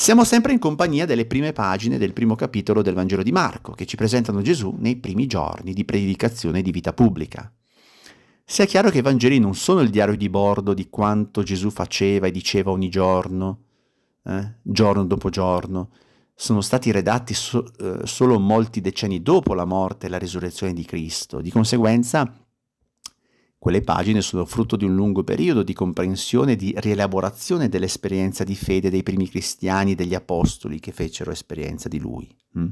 Siamo sempre in compagnia delle prime pagine del primo capitolo del Vangelo di Marco, che ci presentano Gesù nei primi giorni di predicazione di vita pubblica. Sia chiaro che i Vangeli non sono il diario di bordo di quanto Gesù faceva e diceva ogni giorno, eh, giorno dopo giorno, sono stati redatti so, eh, solo molti decenni dopo la morte e la risurrezione di Cristo. Di conseguenza quelle pagine sono frutto di un lungo periodo di comprensione e di rielaborazione dell'esperienza di fede dei primi cristiani e degli apostoli che fecero esperienza di lui. Mm?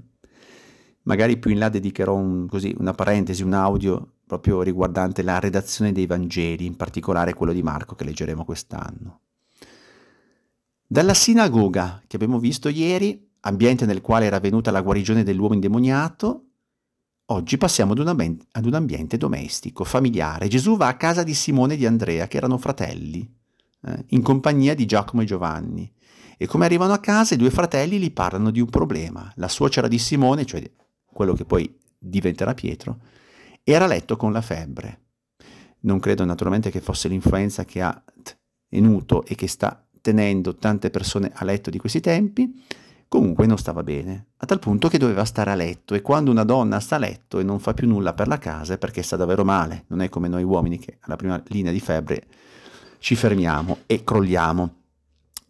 Magari più in là dedicherò un, così, una parentesi, un audio proprio riguardante la redazione dei Vangeli, in particolare quello di Marco che leggeremo quest'anno. Dalla sinagoga che abbiamo visto ieri, ambiente nel quale era avvenuta la guarigione dell'uomo indemoniato, Oggi passiamo ad un, ad un, ambiente domestico, familiare. Gesù va a casa di Simone e di Andrea, che erano fratelli, eh, in compagnia di Giacomo e Giovanni. E come arrivano a casa, i due fratelli gli parlano di un problema. La suocera di Simone, cioè quello che poi diventerà Pietro, era a letto con la febbre. Non credo naturalmente che fosse l'influenza che ha tenuto e che sta tenendo tante persone a letto di questi tempi, Comunque non stava bene, a tal punto che doveva stare a letto e quando una donna sta a letto e non fa più nulla per la casa è perché sta davvero male, non è come noi uomini che alla prima linea di febbre ci fermiamo e crolliamo.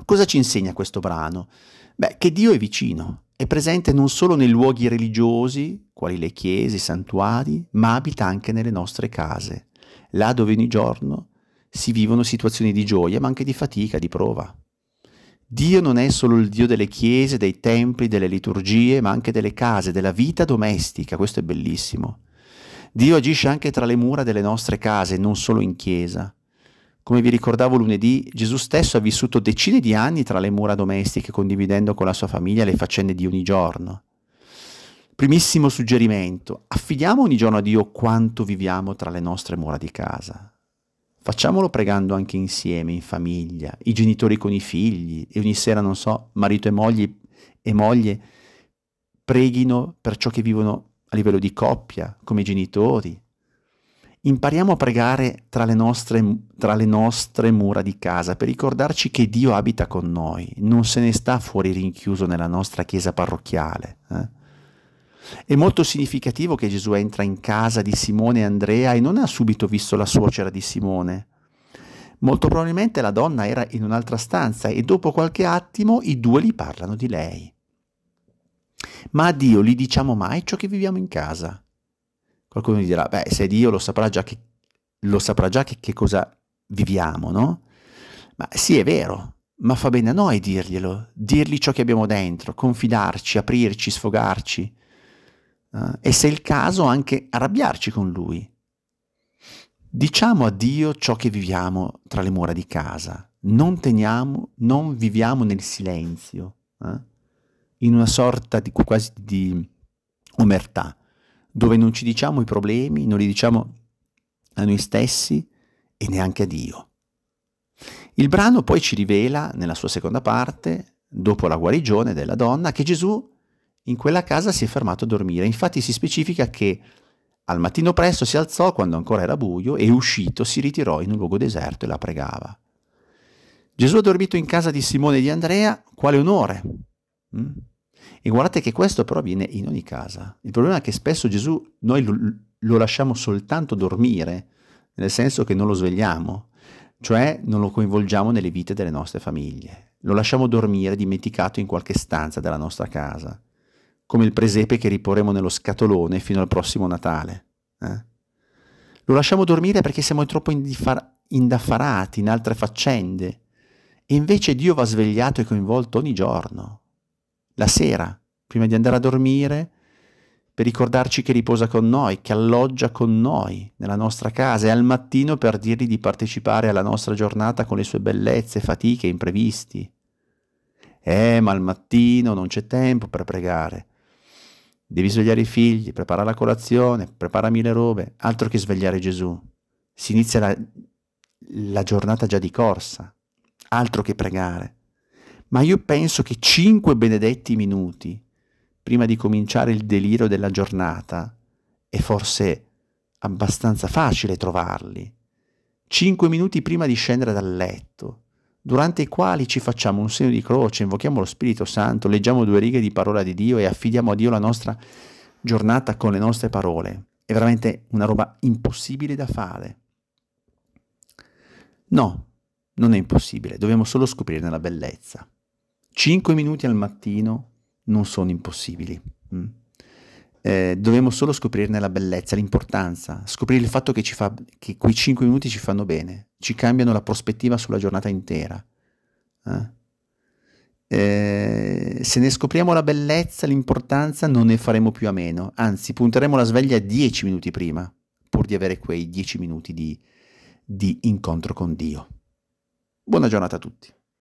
Cosa ci insegna questo brano? Beh, che Dio è vicino, è presente non solo nei luoghi religiosi, quali le chiese, i santuari, ma abita anche nelle nostre case, là dove ogni giorno si vivono situazioni di gioia, ma anche di fatica, di prova. Dio non è solo il Dio delle chiese, dei templi, delle liturgie, ma anche delle case, della vita domestica, questo è bellissimo. Dio agisce anche tra le mura delle nostre case, non solo in chiesa. Come vi ricordavo lunedì, Gesù stesso ha vissuto decine di anni tra le mura domestiche, condividendo con la sua famiglia le faccende di ogni giorno. Primissimo suggerimento, affidiamo ogni giorno a Dio quanto viviamo tra le nostre mura di casa. Facciamolo pregando anche insieme, in famiglia, i genitori con i figli e ogni sera, non so, marito e moglie, e moglie preghino per ciò che vivono a livello di coppia, come genitori. Impariamo a pregare tra le, nostre, tra le nostre mura di casa per ricordarci che Dio abita con noi, non se ne sta fuori rinchiuso nella nostra chiesa parrocchiale. Eh? È molto significativo che Gesù entra in casa di Simone e Andrea e non ha subito visto la suocera di Simone. Molto probabilmente la donna era in un'altra stanza e dopo qualche attimo i due gli parlano di lei. Ma a Dio gli diciamo mai ciò che viviamo in casa? Qualcuno gli dirà, beh, se Dio lo saprà già che, saprà già che, che cosa viviamo, no? Ma sì, è vero, ma fa bene a noi dirglielo, dirgli ciò che abbiamo dentro, confidarci, aprirci, sfogarci uh, e se è il caso anche arrabbiarci con lui. Diciamo a Dio ciò che viviamo tra le mura di casa, non teniamo, non viviamo nel silenzio, eh? in una sorta di, quasi di omertà, dove non ci diciamo i problemi, non li diciamo a noi stessi e neanche a Dio. Il brano poi ci rivela, nella sua seconda parte, dopo la guarigione della donna, che Gesù in quella casa si è fermato a dormire. Infatti si specifica che al mattino presto si alzò quando ancora era buio e uscito si ritirò in un luogo deserto e la pregava. Gesù ha dormito in casa di Simone e di Andrea, quale onore! Mm? E guardate che questo però avviene in ogni casa. Il problema è che spesso Gesù noi lo, lo lasciamo soltanto dormire, nel senso che non lo svegliamo, cioè non lo coinvolgiamo nelle vite delle nostre famiglie. Lo lasciamo dormire dimenticato in qualche stanza della nostra casa come il presepe che riporremo nello scatolone fino al prossimo Natale. Eh? Lo lasciamo dormire perché siamo troppo indaffarati in altre faccende. E invece Dio va svegliato e coinvolto ogni giorno. La sera, prima di andare a dormire, per ricordarci che riposa con noi, che alloggia con noi nella nostra casa e al mattino per dirgli di partecipare alla nostra giornata con le sue bellezze, fatiche, imprevisti. Eh, ma al mattino non c'è tempo per pregare. Devi svegliare i figli, preparare la colazione, preparami le robe, altro che svegliare Gesù. Si inizia la, la giornata già di corsa, altro che pregare. Ma io penso che cinque benedetti minuti prima di cominciare il delirio della giornata è forse abbastanza facile trovarli. Cinque minuti prima di scendere dal letto, durante i quali ci facciamo un segno di croce, invochiamo lo Spirito Santo, leggiamo due righe di parola di Dio e affidiamo a Dio la nostra giornata con le nostre parole. È veramente una roba impossibile da fare. No, non è impossibile, dobbiamo solo scoprirne la bellezza. Cinque minuti al mattino non sono impossibili. Mm? eh, dobbiamo solo scoprirne la bellezza, l'importanza, scoprire il fatto che, fa, che quei 5 minuti ci fanno bene, ci cambiano la prospettiva sulla giornata intera. Eh? Eh, se ne scopriamo la bellezza, l'importanza, non ne faremo più a meno, anzi punteremo la sveglia 10 minuti prima, pur di avere quei 10 minuti di, di incontro con Dio. Buona giornata a tutti.